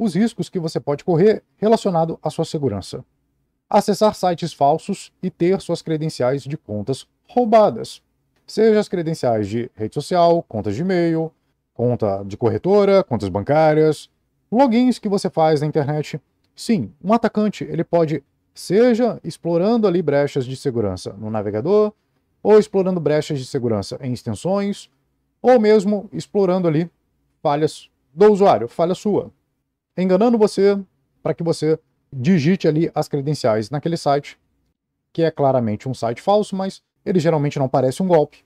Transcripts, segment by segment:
os riscos que você pode correr relacionado à sua segurança. Acessar sites falsos e ter suas credenciais de contas roubadas. Seja as credenciais de rede social, contas de e-mail, conta de corretora, contas bancárias, logins que você faz na internet. Sim, um atacante ele pode seja explorando ali brechas de segurança no navegador, ou explorando brechas de segurança em extensões, ou mesmo explorando ali falhas do usuário, falha sua, enganando você para que você digite ali as credenciais naquele site, que é claramente um site falso, mas ele geralmente não parece um golpe.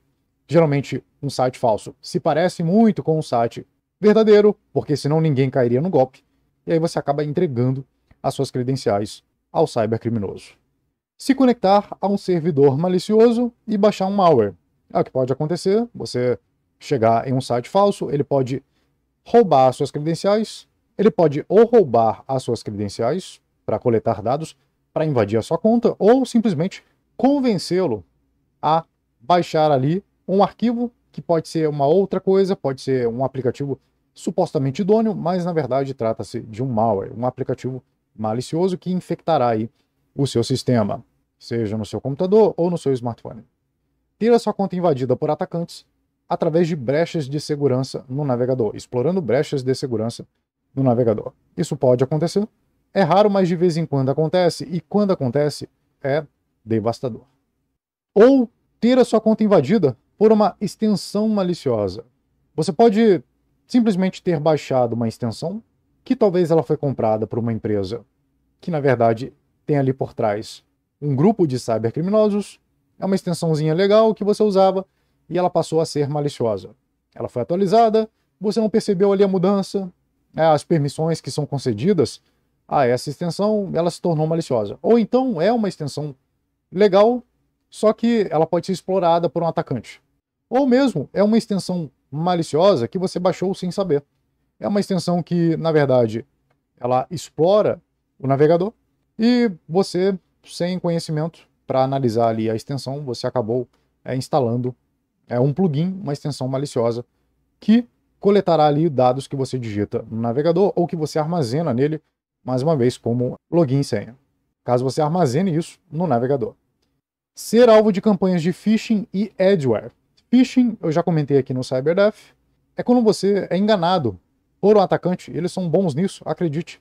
Geralmente, um site falso se parece muito com um site verdadeiro, porque senão ninguém cairia no golpe. E aí você acaba entregando as suas credenciais ao cybercriminoso. Se conectar a um servidor malicioso e baixar um malware. É o que pode acontecer, você chegar em um site falso, ele pode roubar as suas credenciais, ele pode ou roubar as suas credenciais para coletar dados, para invadir a sua conta, ou simplesmente convencê-lo a baixar ali um arquivo que pode ser uma outra coisa, pode ser um aplicativo supostamente idôneo, mas na verdade trata-se de um malware, um aplicativo malicioso que infectará aí o seu sistema, seja no seu computador ou no seu smartphone. Ter a sua conta invadida por atacantes através de brechas de segurança no navegador, explorando brechas de segurança do navegador. Isso pode acontecer. É raro, mas de vez em quando acontece, e quando acontece, é devastador. Ou ter a sua conta invadida por uma extensão maliciosa. Você pode simplesmente ter baixado uma extensão que talvez ela foi comprada por uma empresa que na verdade tem ali por trás um grupo de cybercriminosos, é uma extensãozinha legal que você usava e ela passou a ser maliciosa. Ela foi atualizada, você não percebeu ali a mudança, né, as permissões que são concedidas a ah, essa extensão, ela se tornou maliciosa. Ou então é uma extensão legal, só que ela pode ser explorada por um atacante. Ou mesmo é uma extensão maliciosa que você baixou sem saber. É uma extensão que, na verdade, ela explora o navegador e você, sem conhecimento para analisar ali a extensão, você acabou é, instalando é, um plugin, uma extensão maliciosa que coletará ali dados que você digita no navegador ou que você armazena nele, mais uma vez, como login e senha, caso você armazene isso no navegador. Ser alvo de campanhas de phishing e adware. Phishing, eu já comentei aqui no CyberDef, é quando você é enganado por um atacante, eles são bons nisso, acredite,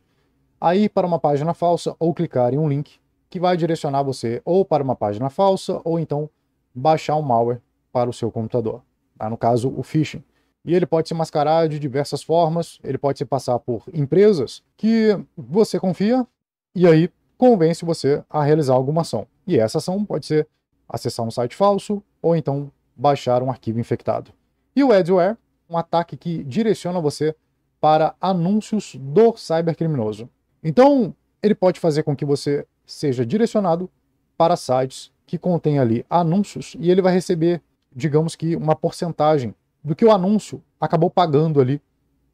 a ir para uma página falsa ou clicar em um link que vai direcionar você ou para uma página falsa ou então baixar um malware para o seu computador. Tá? No caso, o phishing. E ele pode se mascarar de diversas formas, ele pode se passar por empresas que você confia e aí convence você a realizar alguma ação. E essa ação pode ser acessar um site falso ou então baixar um arquivo infectado. E o adware, um ataque que direciona você para anúncios do cybercriminoso. Então, ele pode fazer com que você seja direcionado para sites que contêm ali anúncios e ele vai receber, digamos que, uma porcentagem do que o anúncio acabou pagando ali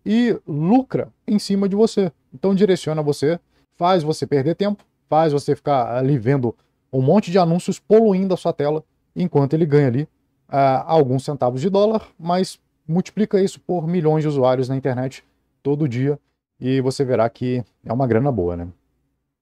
e lucra em cima de você. Então direciona você, faz você perder tempo, faz você ficar ali vendo um monte de anúncios poluindo a sua tela, enquanto ele ganha ali uh, alguns centavos de dólar, mas multiplica isso por milhões de usuários na internet todo dia e você verá que é uma grana boa, né?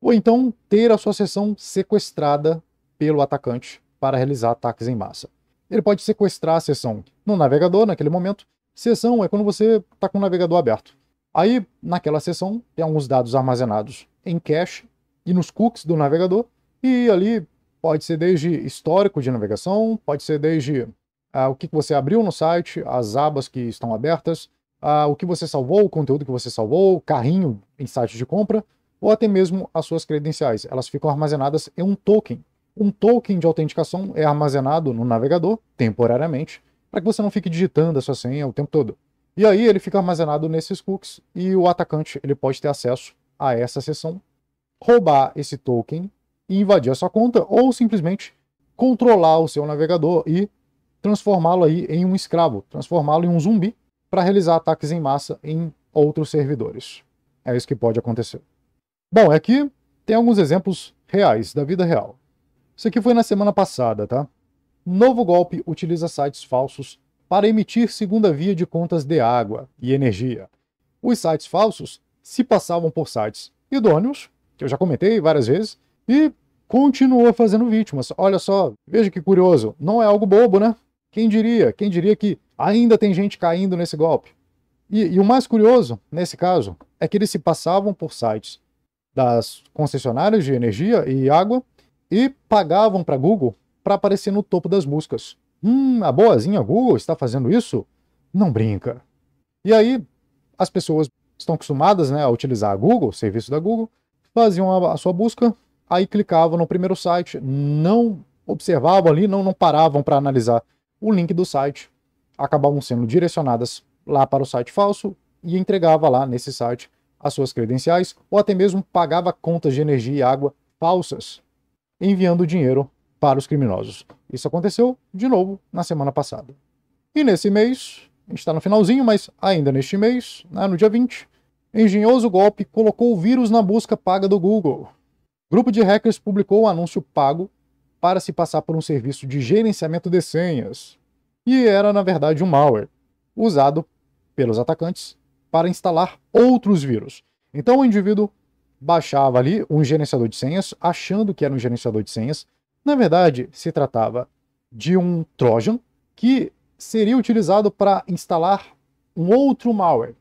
Ou então ter a sua sessão sequestrada pelo atacante para realizar ataques em massa ele pode sequestrar a sessão no navegador, naquele momento. Sessão é quando você está com o navegador aberto. Aí, naquela sessão, tem alguns dados armazenados em cache e nos cookies do navegador, e ali pode ser desde histórico de navegação, pode ser desde ah, o que você abriu no site, as abas que estão abertas, ah, o que você salvou, o conteúdo que você salvou, carrinho em site de compra, ou até mesmo as suas credenciais. Elas ficam armazenadas em um token um token de autenticação é armazenado no navegador, temporariamente, para que você não fique digitando a sua senha o tempo todo. E aí ele fica armazenado nesses cookies e o atacante ele pode ter acesso a essa sessão, roubar esse token e invadir a sua conta ou simplesmente controlar o seu navegador e transformá-lo aí em um escravo, transformá-lo em um zumbi para realizar ataques em massa em outros servidores. É isso que pode acontecer. Bom, aqui é tem alguns exemplos reais da vida real. Isso aqui foi na semana passada, tá? Novo golpe utiliza sites falsos para emitir segunda via de contas de água e energia. Os sites falsos se passavam por sites idôneos, que eu já comentei várias vezes, e continuou fazendo vítimas. Olha só, veja que curioso, não é algo bobo, né? Quem diria? Quem diria que ainda tem gente caindo nesse golpe? E, e o mais curioso, nesse caso, é que eles se passavam por sites das concessionárias de energia e água e pagavam para Google para aparecer no topo das buscas. Hum, a boazinha Google está fazendo isso? Não brinca. E aí, as pessoas estão acostumadas né, a utilizar a Google, o serviço da Google, faziam a, sua busca, aí clicavam no primeiro site, não observavam ali, não, não paravam para analisar o link do site, acabavam sendo direcionadas lá para o site falso e entregava lá nesse site as suas credenciais ou até mesmo pagava contas de energia e água falsas enviando dinheiro para os criminosos. Isso aconteceu de novo na semana passada. E nesse mês, a gente está no finalzinho, mas ainda neste mês, né, no dia 20, engenhoso golpe colocou o vírus na busca paga do Google. grupo de hackers publicou um anúncio pago para se passar por um serviço de gerenciamento de senhas. E era, na verdade, um malware, usado pelos atacantes para instalar outros vírus. Então o indivíduo baixava ali um gerenciador de senhas, achando que era um gerenciador de senhas. Na verdade, se tratava de um Trojan que seria utilizado para instalar um outro malware,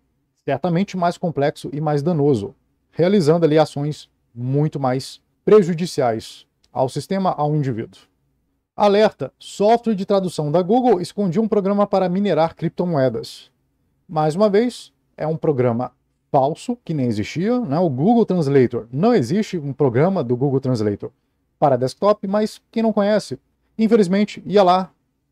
certamente mais complexo e mais danoso, realizando ali ações muito mais prejudiciais ao sistema, ao indivíduo. Alerta: software de tradução da Google escondia um programa para minerar criptomoedas. Mais uma vez, é um programa falso, que nem existia. Né? O Google Translator. Não existe um programa do Google Translator para desktop, mas quem não conhece, infelizmente, ia lá,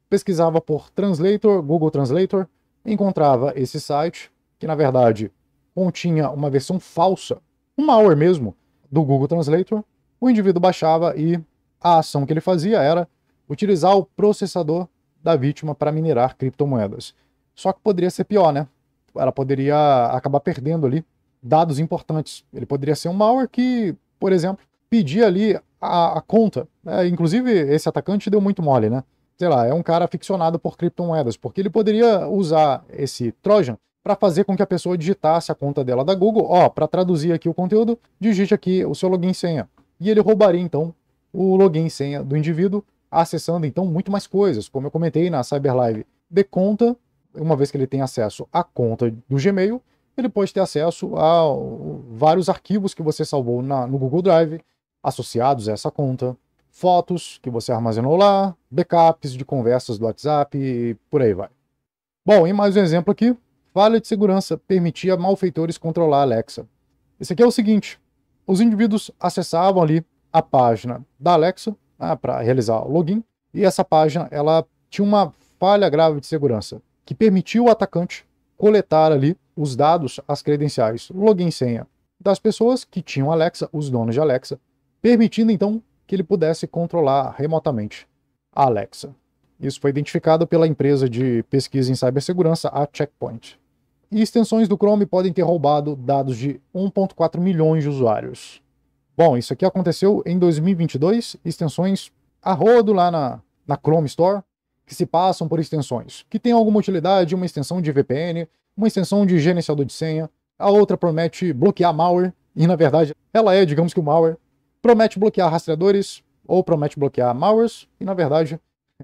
pesquisava por Translator, Google Translator, encontrava esse site, que na verdade continha uma versão falsa, um malware mesmo, do Google Translator. O indivíduo baixava e a ação que ele fazia era utilizar o processador da vítima para minerar criptomoedas. Só que poderia ser pior, né? ela poderia acabar perdendo ali dados importantes. Ele poderia ser um malware que, por exemplo, pedia ali a, a conta. É, inclusive, esse atacante deu muito mole, né? Sei lá, é um cara aficionado por criptomoedas, porque ele poderia usar esse Trojan para fazer com que a pessoa digitasse a conta dela da Google. Ó, para traduzir aqui o conteúdo, digite aqui o seu login e senha. E ele roubaria, então, o login e senha do indivíduo, acessando, então, muito mais coisas. Como eu comentei na Cyberlive, dê conta uma vez que ele tem acesso à conta do Gmail, ele pode ter acesso a vários arquivos que você salvou na, no Google Drive, associados a essa conta, fotos que você armazenou lá, backups de conversas do WhatsApp e por aí vai. Bom, e mais um exemplo aqui. Falha de segurança permitia malfeitores controlar a Alexa. Esse aqui é o seguinte: os indivíduos acessavam ali a página da Alexa né, para realizar o login, e essa página ela tinha uma falha grave de segurança que permitiu o atacante coletar ali os dados, as credenciais, login senha das pessoas que tinham Alexa, os donos de Alexa, permitindo então que ele pudesse controlar remotamente a Alexa. Isso foi identificado pela empresa de pesquisa em cibersegurança, a Checkpoint. E extensões do Chrome podem ter roubado dados de 1.4 milhões de usuários. Bom, isso aqui aconteceu em 2022, extensões a rodo lá na, na Chrome Store, que se passam por extensões, que tem alguma utilidade, uma extensão de VPN, uma extensão de gerenciador de senha, a outra promete bloquear malware, e na verdade ela é, digamos que o malware, promete bloquear rastreadores ou promete bloquear malwares, e na verdade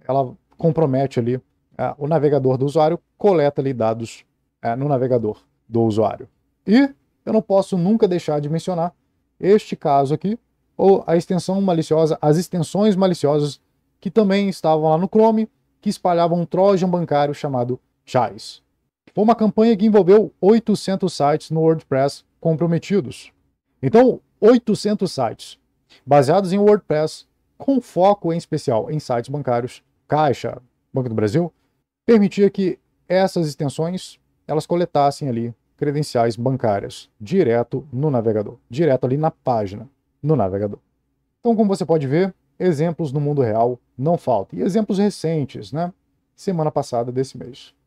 ela compromete ali é, o navegador do usuário, coleta ali dados é, no navegador do usuário. E eu não posso nunca deixar de mencionar este caso aqui, ou a extensão maliciosa, as extensões maliciosas que também estavam lá no Chrome, que espalhava um trojan bancário chamado Chais. Foi uma campanha que envolveu 800 sites no WordPress comprometidos. Então, 800 sites baseados em WordPress, com foco em especial em sites bancários, Caixa, Banco do Brasil, permitia que essas extensões elas coletassem ali credenciais bancárias direto no navegador, direto ali na página no navegador. Então, como você pode ver, exemplos no mundo real não faltam. E exemplos recentes, né? Semana passada desse mês.